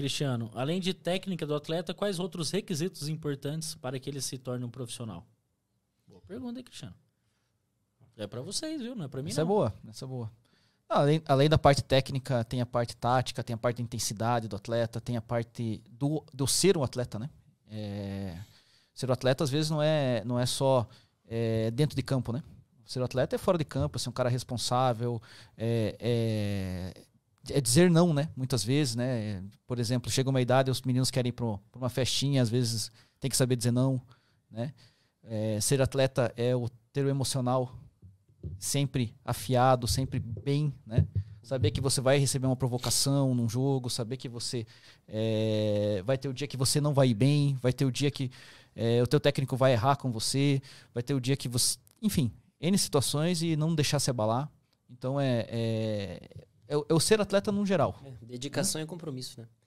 Cristiano, além de técnica do atleta, quais outros requisitos importantes para que ele se torne um profissional? Boa pergunta, hein, Cristiano. É para vocês, viu? Não é para mim. Essa é não. é boa, essa é boa. Ah, além, além, da parte técnica, tem a parte tática, tem a parte da intensidade do atleta, tem a parte do, do ser um atleta, né? É, ser um atleta às vezes não é, não é só é, dentro de campo, né? Ser um atleta é fora de campo, ser assim, um cara responsável, é, é é dizer não, né? Muitas vezes, né? Por exemplo, chega uma idade, os meninos querem ir para uma festinha, às vezes tem que saber dizer não, né? É, ser atleta é o ter o emocional sempre afiado, sempre bem, né? Saber que você vai receber uma provocação num jogo, saber que você é, vai ter o dia que você não vai ir bem, vai ter o dia que é, o teu técnico vai errar com você, vai ter o dia que você... Enfim, N situações e não deixar se abalar. Então, é, é é, é, o ser atleta no geral. É, dedicação e compromisso, né?